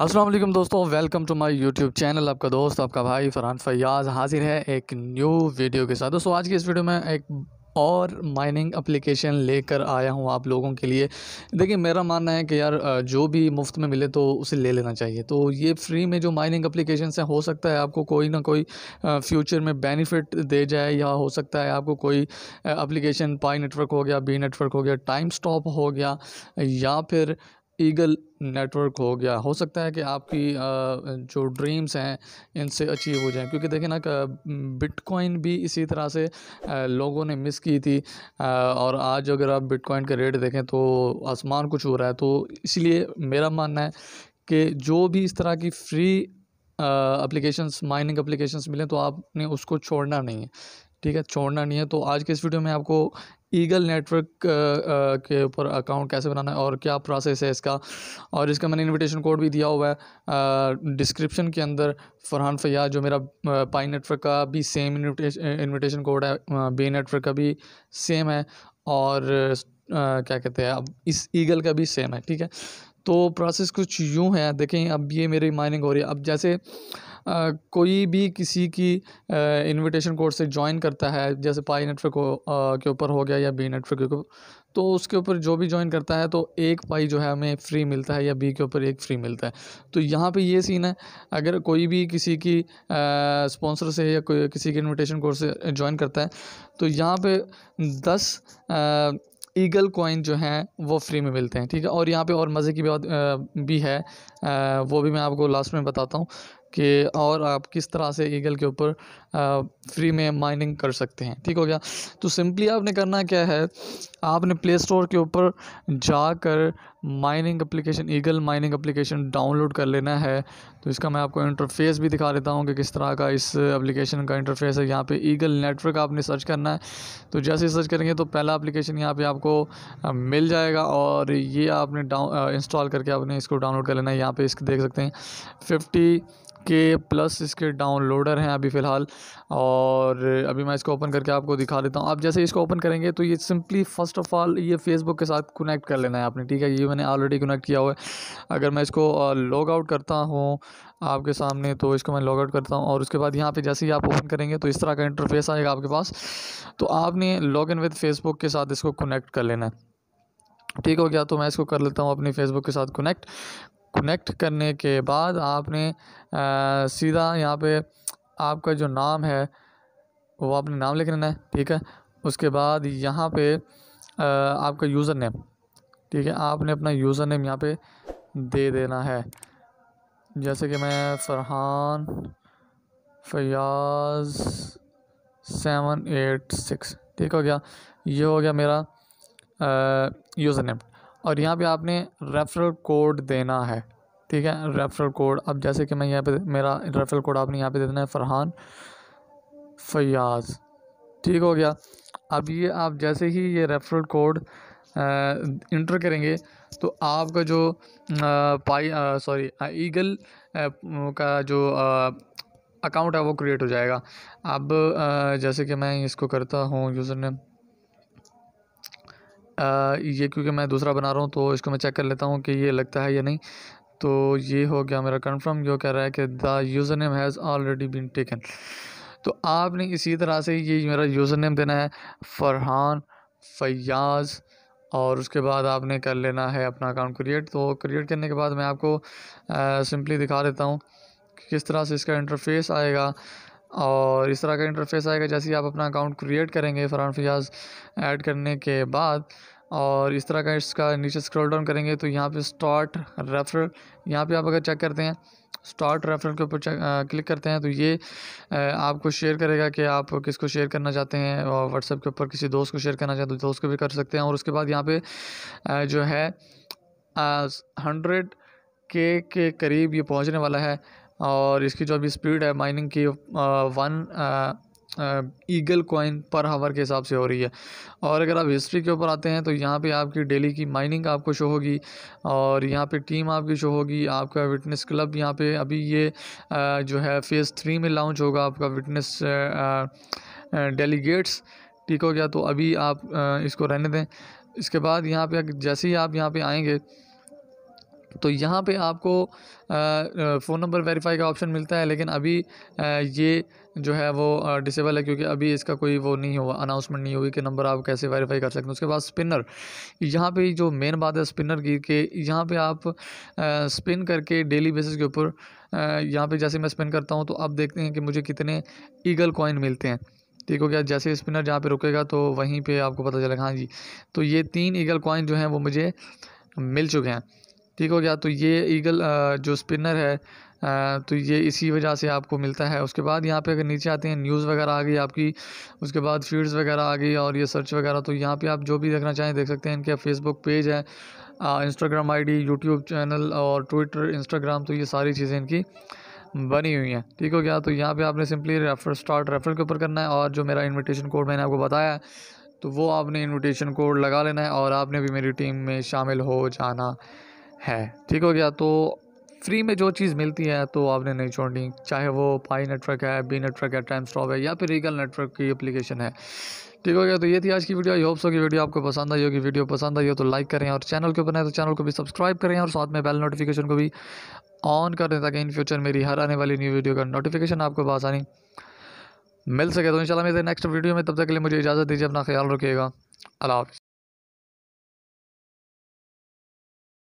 असलम दोस्तों welcome to my YouTube channel आपका दोस्त आपका भाई फरहान फैयाज़ हाजिर है एक न्यू वीडियो के साथ दोस्तों आज की इस वीडियो में एक और माइनिंग एप्लीकेशन लेकर आया हूँ आप लोगों के लिए देखिए मेरा मानना है कि यार जो भी मुफ्त में मिले तो उसे ले लेना चाहिए तो ये फ्री में जो माइनिंग एप्लीकेशन से हो सकता है आपको कोई ना कोई फ्यूचर में बेनिफिट दे जाए या हो सकता है आपको कोई एप्लीकेशन पाई नेटवर्क हो गया बी नेटवर्क हो गया टाइम स्टॉप हो गया या फिर ईगल नेटवर्क हो गया हो सकता है कि आपकी जो ड्रीम्स हैं इनसे अचीव हो जाएं क्योंकि देखें ना बिटकॉइन भी इसी तरह से लोगों ने मिस की थी और आज अगर आप बिटकॉइन के रेट देखें तो आसमान कुछ हो रहा है तो इसलिए मेरा मानना है कि जो भी इस तरह की फ्री अप्लीकेशंस माइनिंग एप्लीकेशंस मिलें तो आपने उसको छोड़ना नहीं है ठीक है छोड़ना नहीं है तो आज के इस वीडियो में आपको ईगल नेटवर्क uh, uh, के ऊपर अकाउंट कैसे बनाना है और क्या प्रोसेस है इसका और इसका मैंने इनविटेशन कोड भी दिया हुआ है डिस्क्रिप्शन uh, के अंदर फरहान फयाज जो मेरा पाई नेटवर्क का भी सेम इनविटेशन कोड है बी नेटवर्क का भी सेम है और आ, क्या कहते हैं अब इस ईगल का भी सेम है ठीक है तो प्रोसेस कुछ यूँ है देखें अब ये मेरी माइनिंग हो रही है अब जैसे कोई भी किसी की इनविटेशन कोर्स से ज्वाइन करता है जैसे पाई नेटवर्क हो के ऊपर हो गया या बी नेटवर्क के तो उसके ऊपर जो भी ज्वाइन करता है तो एक पाई जो है हमें फ्री मिलता है या बी के ऊपर एक फ्री मिलता है तो यहाँ पे ये सीन है अगर कोई भी किसी की स्पॉन्सर से या कोई किसी के इन्विटेशन कोर्स से ज्वाइन करता है तो यहाँ पे दस आ, ईगल कॉइन जो हैं वो फ्री में मिलते हैं ठीक है और यहाँ पे और मज़े की बात भी है आ, वो भी मैं आपको लास्ट में बताता हूँ कि और आप किस तरह से ईगल के ऊपर फ्री में माइनिंग कर सकते हैं ठीक हो गया तो सिंपली आपने करना क्या है आपने प्ले स्टोर के ऊपर जाकर mining application Eagle mining application download कर लेना है तो इसका मैं आपको इंटरफेस भी दिखा देता हूँ कि किस तरह का इस एप्लीकेशन का इंटरफेस है यहाँ पे ईगल नेटवर्क आपने सर्च करना है तो जैसे ही सर्च करेंगे तो पहला एप्लीकेशन यहाँ पे आपको मिल जाएगा और ये आपने डाउन इंस्टॉल करके आपने इसको डाउनलोड कर लेना है यहाँ पर इसको देख सकते हैं फिफ्टी इसके प्लस इसके डाउनलोडर हैं अभी फ़िलहाल और अभी मैं इसको ओपन करके आपको दिखा देता हूँ आप जैसे इसको ओपन करेंगे तो ये सिंपली फ़र्स्ट ऑफ़ ऑल ये फेसबुक के साथ कनेक्ट कर लेना है आपने ठीक है ये मैंने ऑलरेडी कनेक्ट किया हुआ है अगर मैं इसको लॉग आउट करता हूँ आपके सामने तो इसको मैं लॉग आउट करता हूँ और उसके बाद यहाँ पे जैसे ही आप ओपन करेंगे तो इस तरह का इंटरफेस आएगा आपके पास तो आपने लॉग इन विद फेसबुक के साथ इसको कनेक्ट कर लेना है ठीक हो गया तो मैं इसको कर लेता हूँ अपनी फेसबुक के साथ कनेक्ट कनेक्ट करने के बाद आपने सीधा यहाँ पे आपका जो नाम है वो आपने नाम लिख लेना है ठीक है उसके बाद यहाँ पे आपका यूज़र नेम ठीक है आपने अपना यूज़र नेम यहाँ पे दे देना है जैसे कि मैं Farhan Fayaz seven eight six ठीक हो गया ये हो गया मेरा यूज़र नेम और यहाँ पे आपने रेफरल कोड देना है ठीक है रेफरल कोड अब जैसे कि मैं यहाँ पे मेरा रेफरल कोड आपने यहाँ पे दे देना है फ़रहान फयाज ठीक हो गया अब ये आप जैसे ही ये रेफरल कोड इंटर करेंगे तो आपका जो आ, पाई सॉरी ईगल का जो अकाउंट है वो क्रिएट हो जाएगा अब आ, जैसे कि मैं इसको करता हूँ यूज़र नेम ये क्योंकि मैं दूसरा बना रहा हूँ तो इसको मैं चेक कर लेता हूँ कि ये लगता है या नहीं तो ये हो गया मेरा कन्फर्म जो कह रहा है कि the user name has already been taken तो आपने इसी तरह से ये मेरा यूज़र नेम देना है फरहान फयाज़ और उसके बाद आपने कर लेना है अपना अकाउंट क्रिएट तो क्रिएट करने के बाद मैं आपको सिंपली दिखा देता हूँ कि किस तरह से इसका इंटरफेस आएगा और इस तरह का इंटरफेस आएगा जैसे ही आप अपना अकाउंट क्रिएट करेंगे फ़रहान फ़ियाज़ ऐड करने के बाद और इस तरह का इसका नीचे स्क्रॉल डाउन करेंगे तो यहाँ पे स्टार्ट रेफरल यहाँ पे आप अगर चेक करते हैं स्टार्ट रेफरल के ऊपर क्लिक करते हैं तो ये आपको शेयर करेगा कि आप किसको शेयर करना चाहते हैं और व्हाट्सएप के ऊपर किसी दोस्त को शेयर करना चाहते हैं तो दोस्त को भी कर सकते हैं और उसके बाद यहाँ पे जो है हंड्रेड के के करीब ये पहुँचने वाला है और इसकी जो अभी स्पीड है माइनिंग की वन ईगल कॉइन पर हावर के हिसाब से हो रही है और अगर आप हिस्ट्री के ऊपर आते हैं तो यहाँ पे आपकी डेली की माइनिंग आपको शो होगी और यहाँ पे टीम आपकी शो होगी आपका विटनेस क्लब यहाँ पे अभी ये आ, जो है फेज़ थ्री में लॉन्च होगा आपका विटनेस डेलीगेट्स ठीक हो गया तो अभी आप आ, इसको रहने दें इसके बाद यहाँ पर जैसे ही आप यहाँ पर आएँगे तो यहाँ पे आपको फ़ोन नंबर वेरीफाई का ऑप्शन मिलता है लेकिन अभी ये जो है वो डिसेबल है क्योंकि अभी इसका कोई वो नहीं हुआ अनाउंसमेंट नहीं हुई कि नंबर आप कैसे वेरीफाई कर सकते हैं उसके बाद स्पिनर यहाँ पे जो मेन बात है स्पिनर की कि यहाँ पे आप स्पिन करके डेली बेसिस के ऊपर यहाँ पे जैसे मैं स्पिन करता हूँ तो आप देखते हैं कि मुझे कितने ईगल कॉइन मिलते हैं ठीक हो गया जैसे स्पिनर जहाँ पर रुकेगा तो वहीं पर आपको पता चलेगा हाँ जी तो ये तीन ईगल कॉइन जो हैं वो मुझे मिल चुके हैं ठीक हो गया तो ये ईगल जो स्पिनर है तो ये इसी वजह से आपको मिलता है उसके बाद यहाँ पे अगर नीचे आते हैं न्यूज़ वगैरह आ गई आपकी उसके बाद फीड्स वगैरह आ गई और ये सर्च वगैरह तो यहाँ पे आप जो भी देखना चाहें देख सकते हैं इनके फेसबुक पेज है इंस्टाग्राम आईडी यूट्यूब चैनल और ट्विटर इंस्टाग्राम तो ये सारी चीज़ें इनकी बनी हुई हैं ठीक हो गया तो यहाँ पर आपने सिंपली रेफर स्टार्ट रेफर के ऊपर करना है और जो मेरा इन्विटेशन कोड मैंने आपको बताया तो वो आपने इन्विटेशन कोड लगा लेना है और आपने भी मेरी टीम में शामिल हो जाना है ठीक हो गया तो फ्री में जो चीज़ मिलती है तो आपने नहीं छोड़नी चाहे वो पाई नेटवर्क है बी नेटवर्क है टाइम स्टॉप है या फिर रीगल नेटवर्क की एप्लीकेशन है ठीक हो गया तो ये थी आज की वीडियो आई सो की वीडियो आपको पसंद आई होगी वीडियो पसंद आई हो तो लाइक करें और चैनल के ऊपर है तो चैनल को भी सब्सक्राइब करें और साथ में बेल नोटिफिकेशन को भी ऑन कर दें ताकि इन फ्यूचर मेरी हर आने वाली न्यू वीडियो का नोटिफिकेशन आपको आसानी मिल सके तो इन मेरे नेक्स्ट वीडियो में तब तक के लिए मुझे इजाज़त दीजिए अपना ख्याल रखिएगा अल्लाह